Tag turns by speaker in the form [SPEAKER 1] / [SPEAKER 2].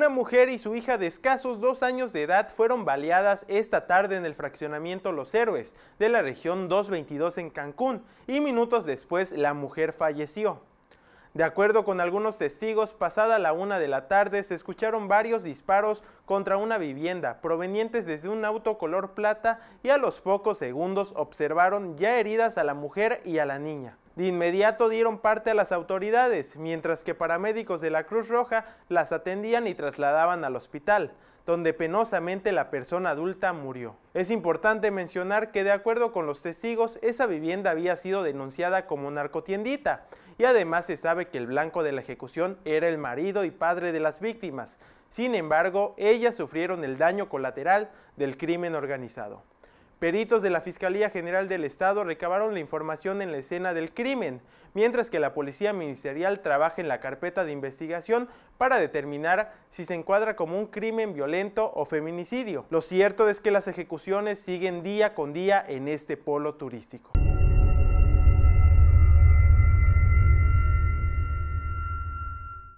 [SPEAKER 1] Una mujer y su hija de escasos dos años de edad fueron baleadas esta tarde en el fraccionamiento Los Héroes de la región 222 en Cancún y minutos después la mujer falleció. De acuerdo con algunos testigos, pasada la una de la tarde se escucharon varios disparos contra una vivienda provenientes desde un auto color plata y a los pocos segundos observaron ya heridas a la mujer y a la niña. De inmediato dieron parte a las autoridades, mientras que paramédicos de la Cruz Roja las atendían y trasladaban al hospital donde penosamente la persona adulta murió. Es importante mencionar que de acuerdo con los testigos, esa vivienda había sido denunciada como narcotiendita y además se sabe que el blanco de la ejecución era el marido y padre de las víctimas. Sin embargo, ellas sufrieron el daño colateral del crimen organizado. Peritos de la Fiscalía General del Estado recabaron la información en la escena del crimen, mientras que la Policía Ministerial trabaja en la carpeta de investigación para determinar si se encuadra como un crimen violento o feminicidio. Lo cierto es que las ejecuciones siguen día con día en este polo turístico.